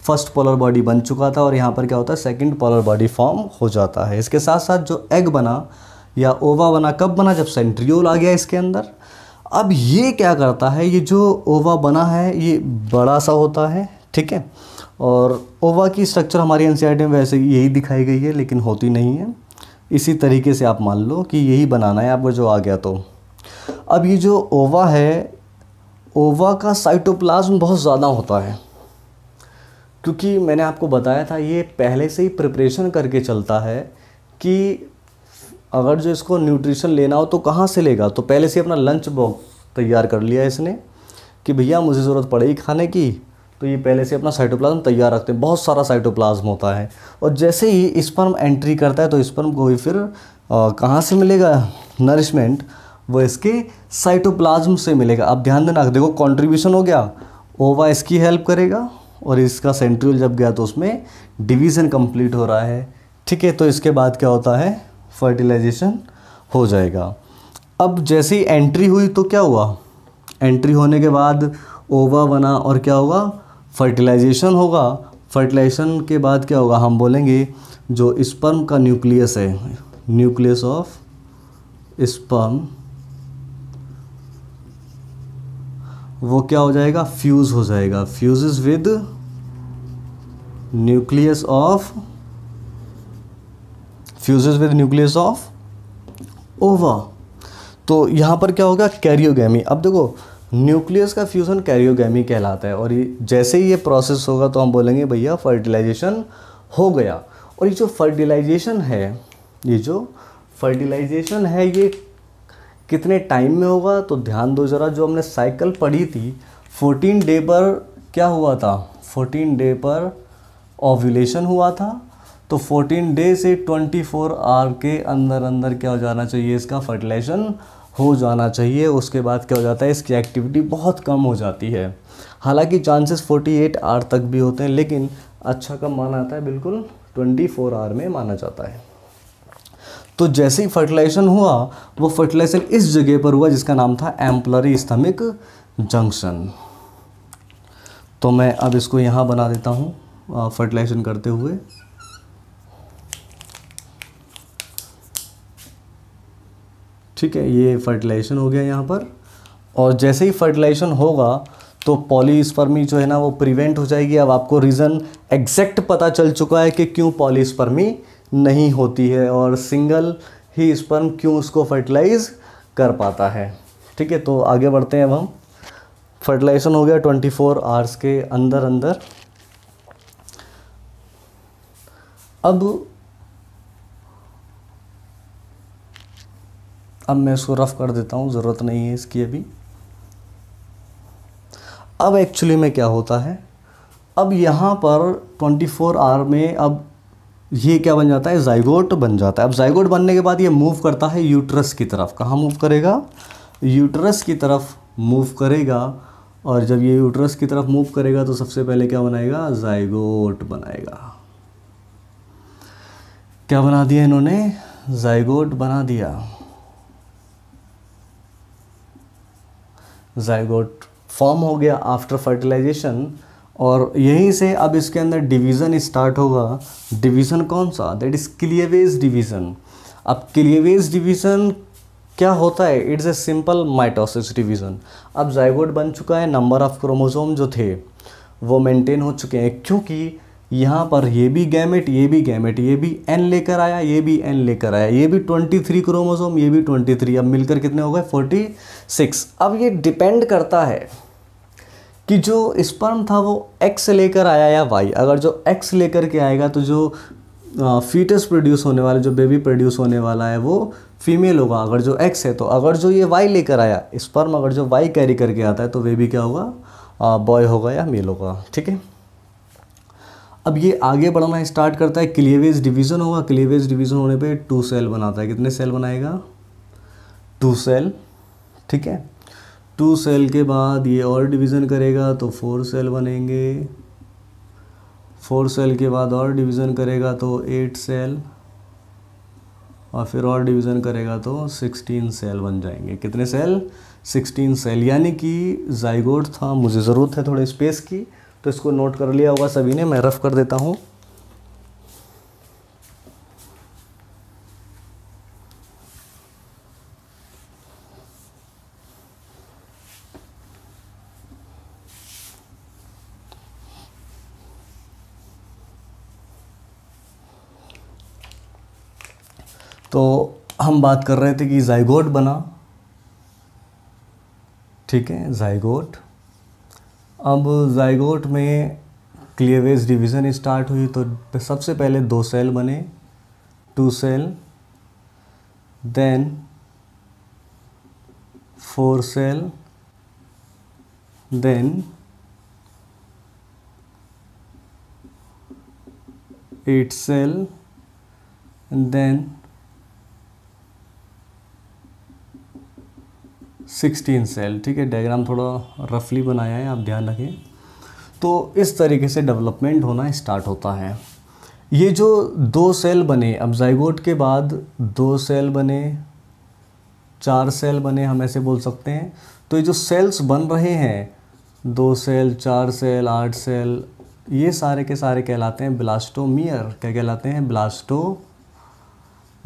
फर्स्ट पोलर बॉडी बन चुका था और यहाँ पर क्या होता है सेकंड पोलर बॉडी फॉर्म हो जाता है इसके साथ साथ जो एग बना या ओवा बना कब बना जब सेंट्रियोल आ गया इसके अंदर अब ये क्या करता है ये जो ओवा बना है ये बड़ा सा होता है ठीक है और ओवा की स्ट्रक्चर हमारी एन e में वैसे यही दिखाई गई है लेकिन होती नहीं है इसी तरीके से आप मान लो कि यही बनाना है आपको जो आ गया तो अब ये जो ओवा है ओवा का साइटोप्लाज्म बहुत ज़्यादा होता है क्योंकि मैंने आपको बताया था ये पहले से ही प्रिपरेशन करके चलता है कि अगर जो इसको न्यूट्रिशन लेना हो तो कहाँ से लेगा तो पहले से अपना लंच बॉक्स तैयार कर लिया इसने कि भैया मुझे ज़रूरत पड़ेगी खाने की तो ये पहले से अपना साइटोप्लाज्म तैयार रखते हैं बहुत सारा साइटोप्लाज्म होता है और जैसे ही स्पर्म एंट्री करता है तो स्पर्म को भी फिर कहाँ से मिलेगा नरिशमेंट वो इसके साइटोप्लाज्म से मिलेगा अब ध्यान देना देखो कॉन्ट्रीब्यूशन हो गया ओवा इसकी हेल्प करेगा और इसका सेंट्रियल जब गया तो उसमें डिवीज़न कंप्लीट हो रहा है ठीक है तो इसके बाद क्या होता है फर्टिलाइजेशन हो जाएगा अब जैसे ही एंट्री हुई तो क्या हुआ एंट्री होने के बाद ओवा बना और क्या होगा फर्टिलाइजेशन होगा फर्टिलाइजेशन के बाद क्या होगा हम बोलेंगे जो स्पर्म का न्यूक्लियस है न्यूक्लियस ऑफ स्पर्म वो क्या हो जाएगा फ्यूज़ हो जाएगा fuse with nucleus of fuses with nucleus of ova तो यहाँ पर क्या होगा कैरियोगैमी अब देखो न्यूक्लियस का फ्यूज़न कैरियोगैमी कहलाता है और ये जैसे ही ये प्रोसेस होगा तो हम बोलेंगे भैया फर्टिलाइजेशन हो गया और ये जो फर्टिलाइजेशन है ये जो फर्टिलाइजेशन है ये कितने टाइम में होगा तो ध्यान दो ज़रा जो हमने साइकिल पढ़ी थी 14 डे पर क्या हुआ था 14 डे पर ओव्यूलेशन हुआ था तो 14 डे से 24 आवर के अंदर अंदर क्या हो जाना चाहिए इसका फर्टिलाइजेशन हो जाना चाहिए उसके बाद क्या हो जाता है इसकी एक्टिविटी बहुत कम हो जाती है हालांकि चांसेस 48 आवर तक भी होते हैं लेकिन अच्छा कम माना जाता है बिल्कुल 24 आवर में माना जाता है तो जैसे ही फर्टिलाइजेशन हुआ वो फर्टिलाइजेशन इस जगह पर हुआ जिसका नाम था एम्पलरी स्थमिक जंक्शन तो मैं अब इसको यहाँ बना देता हूँ फर्टिलाइजेशन करते हुए ठीक है ये फर्टिलाइजेशन हो गया यहाँ पर और जैसे ही फर्टिलाइजेशन होगा तो पॉलीस्पर्मी जो है ना वो प्रिवेंट हो जाएगी अब आपको रीज़न एग्जैक्ट पता चल चुका है कि क्यों पॉलीस्पर्मी नहीं होती है और सिंगल ही स्पर्म क्यों उसको फर्टिलाइज़ कर पाता है ठीक है तो आगे बढ़ते हैं अब हम फर्टिलाइजेशन हो गया 24 फोर आवर्स के अंदर अंदर अब अब मैं इसको रफ़ कर देता हूँ ज़रूरत नहीं है इसकी अभी अब एक्चुअली में क्या होता है अब यहाँ पर 24 आवर में अब ये क्या बन जाता है जाइगोट बन जाता है अब जाइगोट बनने के बाद ये मूव करता है यूट्रस की तरफ कहाँ मूव करेगा यूट्रस की तरफ मूव करेगा और जब ये यूट्रस की तरफ मूव करेगा तो सबसे पहले क्या बनाएगा जाइगोट बनाएगा क्या बना दिया इन्होंने जाइगोट बना दिया जाइगोट फॉर्म हो गया आफ्टर फर्टिलाइजेशन और यहीं से अब इसके अंदर डिवीज़न स्टार्ट होगा डिवीज़न कौन सा दैट इज़ क्लियवेज डिवीज़न अब क्लियवेज डिवीज़न क्या होता है it's a simple mitosis division अब जाइगोट बन चुका है नंबर ऑफ क्रोमोसोम जो थे वो मेंटेन हो चुके हैं क्योंकि यहाँ पर ये भी गैमेट ये भी गैमेट ये भी एन लेकर आया ये भी एन लेकर आया ये भी ट्वेंटी थ्री क्रोमोसोम ये भी ट्वेंटी थ्री अब मिलकर कितने हो गए फोर्टी सिक्स अब ये डिपेंड करता है कि जो स्पर्म था वो एक्स लेकर आया या वाई अगर जो एक्स लेकर के आएगा तो जो फीटस प्रोड्यूस होने वाला जो बेबी प्रोड्यूस होने वाला है वो फीमेल होगा अगर जो एक्स है तो अगर जो ये वाई लेकर आया स्पर्म अगर जो वाई कैरी करके आता है तो बेबी क्या होगा बॉय होगा या मेल होगा ठीक है अब ये आगे बढ़ना स्टार्ट करता है क्लियवेज डिवीज़न होगा क्लियवेज डिवीज़न होने पे टू सेल बनाता है कितने सेल बनाएगा टू सेल ठीक है टू सेल के बाद ये और डिवीज़न करेगा तो फोर सेल बनेंगे फोर सेल के बाद और डिवीज़न करेगा तो एट सेल और फिर और डिवीज़न करेगा तो सिक्सटीन सेल बन जाएंगे कितने सेल सिक्सटीन सेल यानी कि जाइगोड था मुझे ज़रूरत है थोड़े स्पेस की तो इसको नोट कर लिया होगा सभी ने मैं रफ़ कर देता हूँ तो हम बात कर रहे थे कि जाइगोट बना ठीक है जाइगोट अब जाइगोट में क्लियरवेज डिवीज़न स्टार्ट हुई तो सबसे पहले दो सेल बने two cell then four cell then eight cell and then sixteen cell ठीक है डायग्राम थोड़ा रफली बनाया है आप ध्यान रखें तो इस तरीके से डेवलपमेंट होना स्टार्ट होता है ये जो दो सेल बने अब जाइगोट के बाद दो सेल बने चार सेल बने हम ऐसे बोल सकते हैं तो ये जो सेल्स बन रहे हैं दो सेल चार सेल आठ सेल ये सारे के सारे कहलाते हैं ब्लास्टोमियर क्या कहलाते हैं ब्लास्टो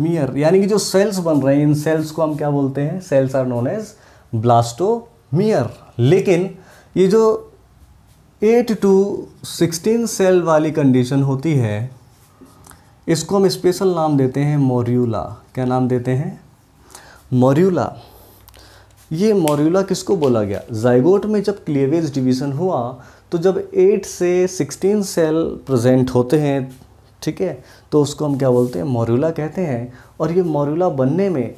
मियर यानी कि जो सेल्स बन रहे हैं इन सेल्स को हम क्या बोलते हैं cells are known as blastomere लेकिन ये जो 8 टू 16 सेल वाली कंडीशन होती है इसको हम स्पेशल नाम देते हैं मोरूला क्या नाम देते हैं मोरूला ये मोर्यूला किसको बोला गया जाइगोट में जब क्लियवेज डिवीज़न हुआ तो जब 8 से 16 सेल प्रेजेंट होते हैं ठीक है तो उसको हम क्या बोलते हैं मोरूला कहते हैं और ये मोरूला बनने में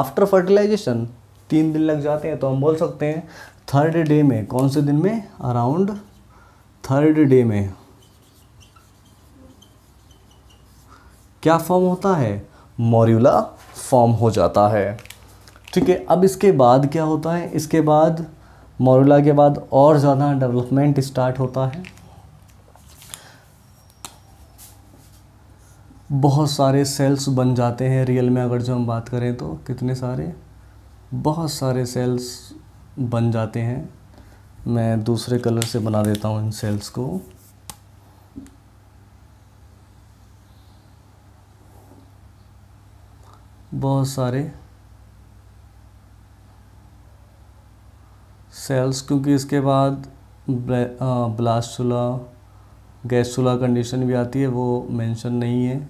आफ्टर फर्टिलाइजेशन तीन दिन लग जाते हैं तो हम बोल सकते हैं थर्ड डे में कौन से दिन में अराउंड थर्ड डे में क्या फॉर्म होता है मोरूला फॉर्म हो जाता है ठीक है अब इसके बाद क्या होता है इसके बाद मोरूला के बाद और ज़्यादा डेवलपमेंट स्टार्ट होता है बहुत सारे सेल्स बन जाते हैं रियल में अगर जो हम बात करें तो कितने सारे बहुत सारे सेल्स बन जाते हैं मैं दूसरे कलर से बना देता हूँ इन सेल्स को बहुत सारे सेल्स क्योंकि इसके बाद ब्लास्ट चूल्हा गैस चूल्हा कंडीशन भी आती है वो मेंशन नहीं है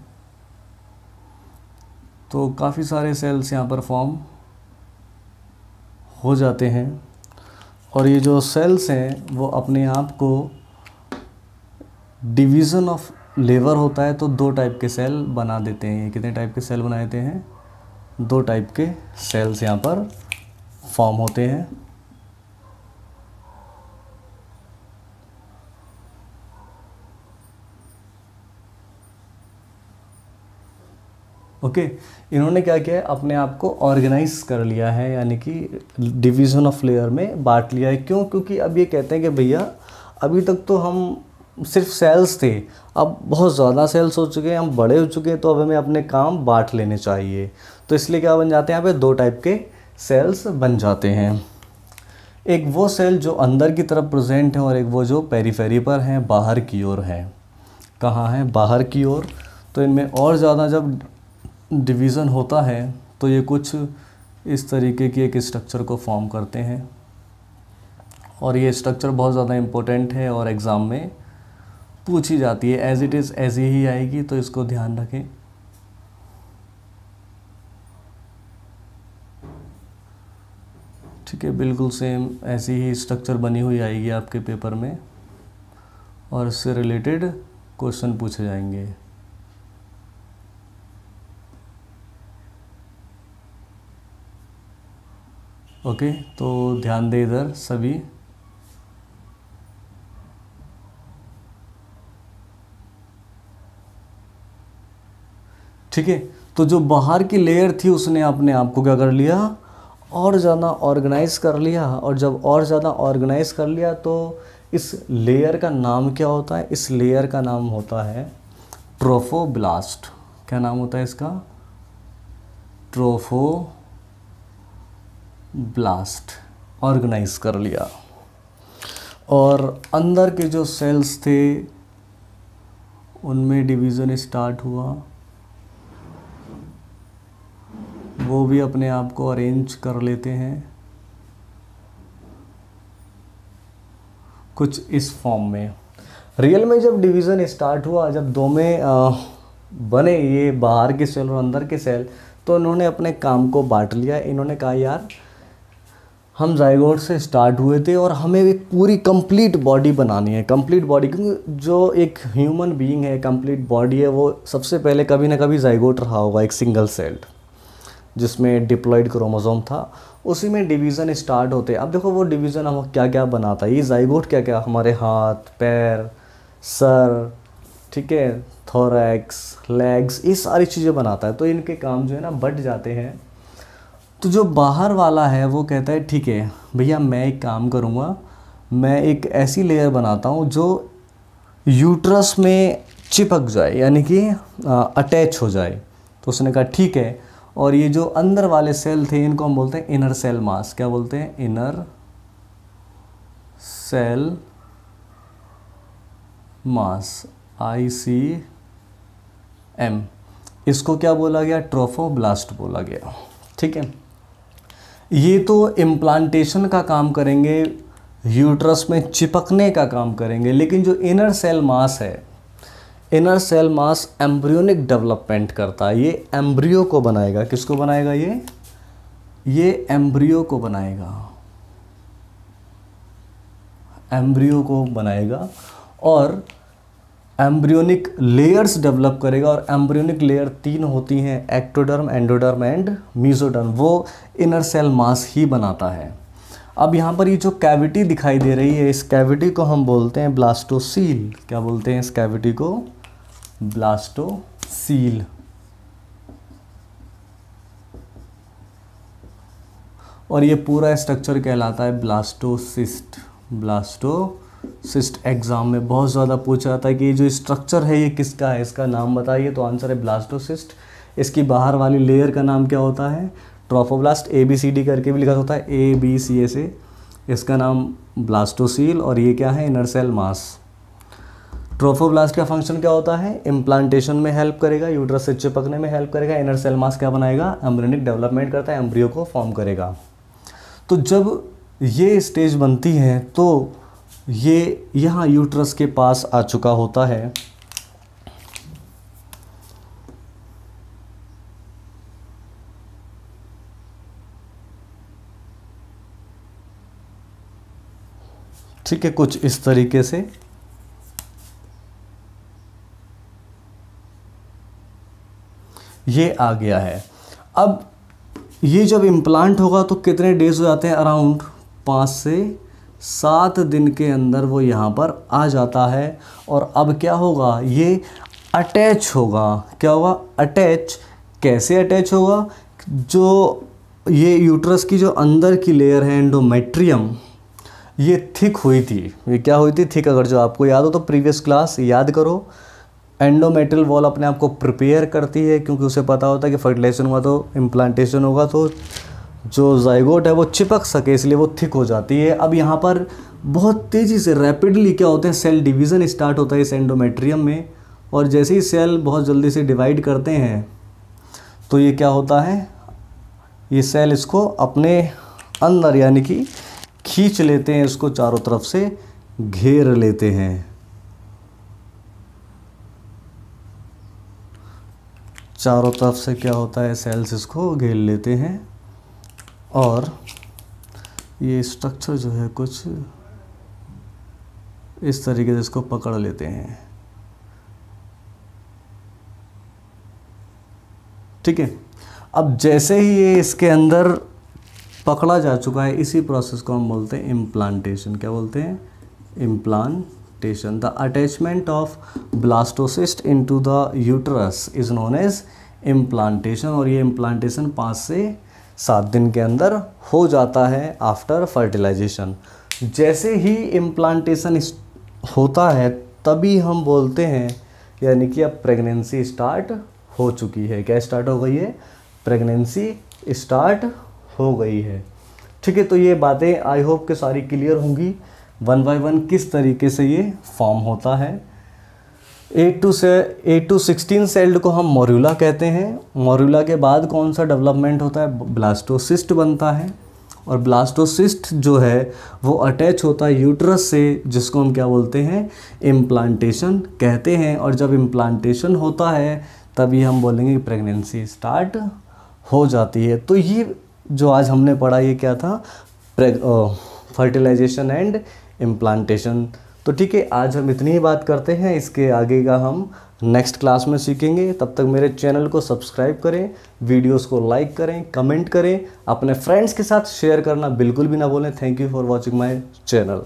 तो काफ़ी सारे सेल्स यहाँ पर फॉर्म हो जाते हैं और ये जो सेल्स हैं वो अपने आप को डिवीज़न ऑफ लेबर होता है तो दो टाइप के सेल बना देते हैं ये कितने टाइप के सेल बना देते हैं दो टाइप के सेल्स यहाँ पर फॉर्म होते हैं ओके okay? इन्होंने क्या किया है अपने आप को ऑर्गेनाइज कर लिया है यानी कि डिवीज़न ऑफ लेयर में बांट लिया है क्यों क्योंकि अब ये कहते हैं कि भैया अभी तक तो हम सिर्फ सेल्स थे अब बहुत ज़्यादा सेल्स हो चुके हैं हम बड़े हो चुके हैं तो अब हमें अपने काम बांट लेने चाहिए तो इसलिए क्या बन जाते हैं यहाँ पे दो टाइप के सेल्स बन जाते हैं एक वो सेल जो अंदर की तरफ प्रेजेंट हैं और एक वो जो पेरीफेरी पर हैं बाहर की ओर हैं कहाँ हैं बाहर की ओर तो इनमें और ज़्यादा जब डिवीज़न होता है तो ये कुछ इस तरीके की एक स्ट्रक्चर को फॉर्म करते हैं और ये स्ट्रक्चर बहुत ज़्यादा इम्पोर्टेंट है और एग्ज़ाम में पूछी जाती है एज इट इज़ ऐसी ही आएगी तो इसको ध्यान रखें ठीक है बिल्कुल सेम ऐसी ही स्ट्रक्चर बनी हुई आएगी आपके पेपर में और इससे रिलेटेड क्वेश्चन पूछे जाएंगे ओके तो ध्यान दे इधर सभी ठीक है तो जो बाहर की लेयर थी उसने अपने आप को क्या कर लिया और ज़्यादा ऑर्गेनाइज कर लिया और जब और ज़्यादा ऑर्गेनाइज कर लिया तो इस लेयर का नाम क्या होता है इस लेयर का नाम होता है ट्रोफोब्लास्ट क्या नाम होता है इसका ट्रोफो ब्लास्ट ऑर्गेनाइज कर लिया और अंदर के जो सेल्स थे उनमें डिवीज़न स्टार्ट हुआ वो भी अपने आप को अरेंज कर लेते हैं कुछ इस फॉर्म में रियल में जब डिवीज़न स्टार्ट हुआ जब दो में आ, बने ये बाहर के सेल और अंदर के सेल तो इन्होंने अपने काम को बांट लिया इन्होंने कहा यार हम जायगोट से स्टार्ट हुए थे और हमें एक पूरी कंप्लीट बॉडी बनानी है कंप्लीट बॉडी क्योंकि जो एक ह्यूमन बीइंग है कंप्लीट बॉडी है वो सबसे पहले कभी ना कभी जयगोट रहा होगा एक सिंगल सेल्ड जिसमें डिप्लॉइड क्रोमोसोम था उसी में डिवीज़न स्टार्ट होते अब देखो वो डिवीज़न हम क्या क्या बनाता है ये जाइगोट क्या क्या हमारे हाथ पैर सर ठीक है थोरैक्स लेग्स ये सारी चीज़ें बनाता है तो इनके काम जो है ना बढ़ जाते हैं तो जो बाहर वाला है वो कहता है ठीक है भैया मैं एक काम करूँगा मैं एक ऐसी लेयर बनाता हूँ जो यूट्रस में चिपक जाए यानी कि अटैच हो जाए तो उसने कहा ठीक है और ये जो अंदर वाले सेल थे इनको हम बोलते हैं इनर सेल मास क्या बोलते हैं inner cell mass I C M इसको क्या बोला गया ट्रोफोब्लास्ट बोला गया ठीक है ये तो इम्प्लांटेशन का काम करेंगे यूट्रस में चिपकने का काम करेंगे लेकिन जो इनर सेल मास है inner cell mass embryonic development करता है ये एम्ब्रियो को बनाएगा किसको बनाएगा ये ये एम्ब्रियो को बनाएगा एम्ब्रियो को बनाएगा और एम्ब्रियोनिक लेयर्स डेवलप करेगा और एम्ब्रियोनिक लेयर तीन होती हैं एक्टोडर्म एंडोडर्म एंड मीजोडर्म वो इनर सेल मास ही बनाता है अब यहाँ पर ये जो कैविटी दिखाई दे रही है इस कैविटी को हम बोलते हैं ब्लास्टोसील क्या बोलते हैं इस कैविटी को ब्लास्टोसील और ये पूरा स्ट्रक्चर कहलाता है ब्लास्टोसिस्ट ब्लास्टो सिस्ट एग्ज़ाम में बहुत ज़्यादा पूछा जाता था कि जो स्ट्रक्चर है ये किसका है इसका नाम बताइए तो आंसर है ब्लास्टोसिस्ट इसकी बाहर वाली लेयर का नाम क्या होता है trophoblast A B C D करके भी लिखा होता है ए बी सी ए से इसका नाम ब्लास्टोसील और ये क्या है इनर सेल मास ट्रोफोब्लास्ट का फंक्शन क्या होता है इम्प्लांटेशन में हेल्प करेगा यूट्रस से चिपकने में हेल्प करेगा इनर सेल मास क्या बनाएगा एम्ब्रियोनिक डेवलपमेंट करता है एम्ब्रियो को फॉर्म करेगा तो जब ये स्टेज बनती है तो ये यहाँ यूट्रस के पास आ चुका होता है ठीक है कुछ इस तरीके से ये आ गया है अब ये जब इम्प्लांट होगा तो कितने डेज हो जाते हैं अराउंड पाँच से सात दिन के अंदर वो यहाँ पर आ जाता है और अब क्या होगा ये अटैच होगा क्या होगा अटैच कैसे अटैच होगा जो ये यूट्रस की जो अंदर की लेयर है एंडोमेट्रियम ये थिक हुई थी ये क्या हुई थी थिक अगर जो आपको याद हो तो प्रीवियस क्लास याद करो एंडोमेट्रियल वॉल अपने आप को प्रिपेयर करती है क्योंकि उसे पता होता है कि फर्टिलाइजेशन हुआ तो इम्प्लांटेशन होगा तो जो जाइगोट है वो चिपक सके इसलिए वो थिक हो जाती है अब यहाँ पर बहुत तेज़ी से रैपिडली क्या होते हैं सेल डिवीज़न स्टार्ट होता है इस एंडोमेट्रियम में और जैसे ही सेल बहुत जल्दी से डिवाइड करते हैं तो ये क्या होता है ये सेल इसको अपने अंदर यानी कि खींच लेते हैं इसको चारों तरफ से घेर लेते हैं चारों तरफ से क्या होता है सेल्स इसको घेर लेते हैं और ये स्ट्रक्चर जो है कुछ इस तरीके से इसको पकड़ लेते हैं ठीक है अब जैसे ही ये इसके अंदर पकड़ा जा चुका है इसी प्रोसेस को हम बोलते हैं इम्प्लांटेशन क्या बोलते हैं implantation the attachment of blastocyst into the uterus is known as implantation और ये इम्प्लांटेशन पाँच से सात दिन के अंदर हो जाता है आफ्टर फर्टिलाइजेशन जैसे ही इम्प्लांटेशन होता है तभी हम बोलते हैं यानी कि अब प्रेगनेंसी स्टार्ट हो चुकी है क्या स्टार्ट हो गई है प्रेगनेंसी स्टार्ट हो गई है ठीक है तो ये बातें आई होप के सारी क्लियर होंगी वन बाय वन किस तरीके से ये फॉर्म होता है एट टू से एट टू सिक्सटीन सेल्ड को हम मोरूला कहते हैं मोरूला के बाद कौन सा डेवलपमेंट होता है ब्लास्टोसिस्ट बनता है और ब्लास्टोसिस्ट जो है वो अटैच होता है यूट्रस से जिसको हम क्या बोलते हैं इम्प्लांटेशन कहते हैं और जब इम्प्लांटेशन होता है तभी हम बोलेंगे कि प्रेगनेंसी स्टार्ट हो जाती है तो ये जो आज हमने पढ़ा ये क्या था फर्टिलाइजेशन एंड इम्प्लांटेशन तो ठीक है आज हम इतनी ही बात करते हैं इसके आगे का हम नेक्स्ट क्लास में सीखेंगे तब तक मेरे चैनल को सब्सक्राइब करें वीडियोस को लाइक करें कमेंट करें अपने फ्रेंड्स के साथ शेयर करना बिल्कुल भी ना बोलें thank you for watching my channel